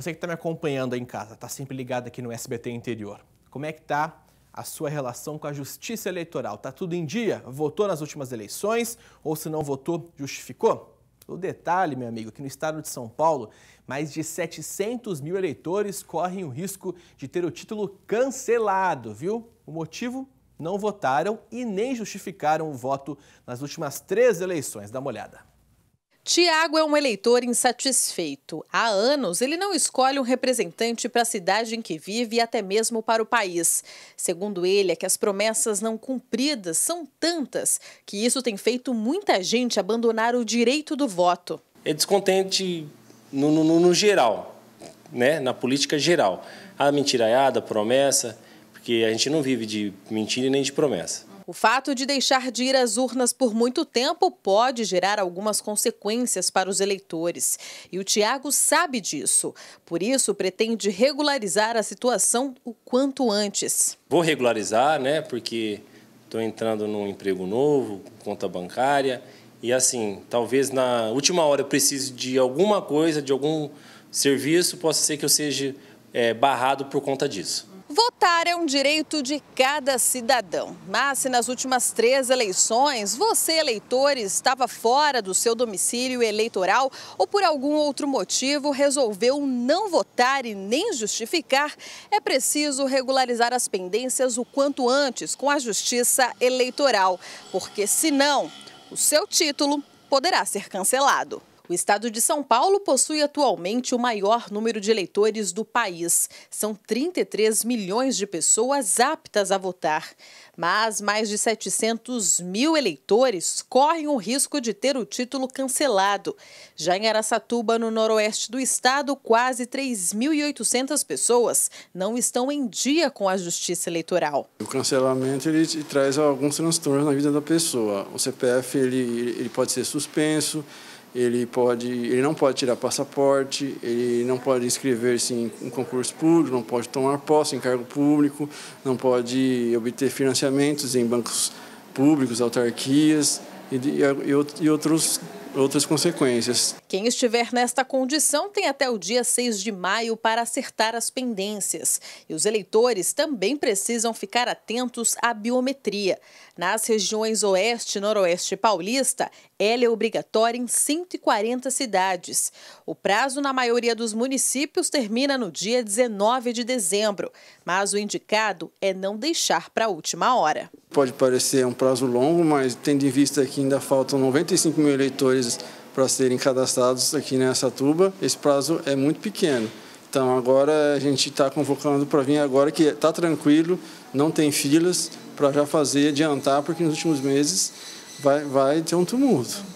Você que está me acompanhando aí em casa, está sempre ligado aqui no SBT Interior. Como é que está a sua relação com a justiça eleitoral? Tá tudo em dia? Votou nas últimas eleições ou se não votou, justificou? O detalhe, meu amigo, é que no estado de São Paulo, mais de 700 mil eleitores correm o risco de ter o título cancelado, viu? O motivo? Não votaram e nem justificaram o voto nas últimas três eleições. Dá uma olhada. Tiago é um eleitor insatisfeito. Há anos, ele não escolhe um representante para a cidade em que vive e até mesmo para o país. Segundo ele, é que as promessas não cumpridas são tantas que isso tem feito muita gente abandonar o direito do voto. É descontente no, no, no geral, né? na política geral. A ah, mentiraiada, a promessa, porque a gente não vive de mentira nem de promessa. O fato de deixar de ir às urnas por muito tempo pode gerar algumas consequências para os eleitores. E o Tiago sabe disso. Por isso, pretende regularizar a situação o quanto antes. Vou regularizar, né? Porque estou entrando num emprego novo, conta bancária. E assim, talvez na última hora eu precise de alguma coisa, de algum serviço, possa ser que eu seja é, barrado por conta disso. Votar é um direito de cada cidadão. Mas se nas últimas três eleições você, eleitor, estava fora do seu domicílio eleitoral ou por algum outro motivo resolveu não votar e nem justificar, é preciso regularizar as pendências o quanto antes com a Justiça Eleitoral, porque senão o seu título poderá ser cancelado. O estado de São Paulo possui atualmente o maior número de eleitores do país. São 33 milhões de pessoas aptas a votar. Mas mais de 700 mil eleitores correm o risco de ter o título cancelado. Já em Aracatuba, no noroeste do estado, quase 3.800 pessoas não estão em dia com a justiça eleitoral. O cancelamento ele traz alguns transtornos na vida da pessoa. O CPF ele, ele pode ser suspenso ele pode, ele não pode tirar passaporte, ele não pode inscrever-se em um concurso público, não pode tomar posse em cargo público, não pode obter financiamentos em bancos públicos, autarquias e, e, e outros outras consequências. Quem estiver nesta condição tem até o dia 6 de maio para acertar as pendências. E os eleitores também precisam ficar atentos à biometria. Nas regiões Oeste e Noroeste Paulista, ela é obrigatória em 140 cidades. O prazo na maioria dos municípios termina no dia 19 de dezembro, mas o indicado é não deixar para a última hora. Pode parecer um prazo longo, mas tendo em vista que ainda faltam 95 mil eleitores para serem cadastrados aqui nessa tuba, esse prazo é muito pequeno. Então, agora a gente está convocando para vir agora que está tranquilo, não tem filas, para já fazer, adiantar, porque nos últimos meses vai, vai ter um tumulto.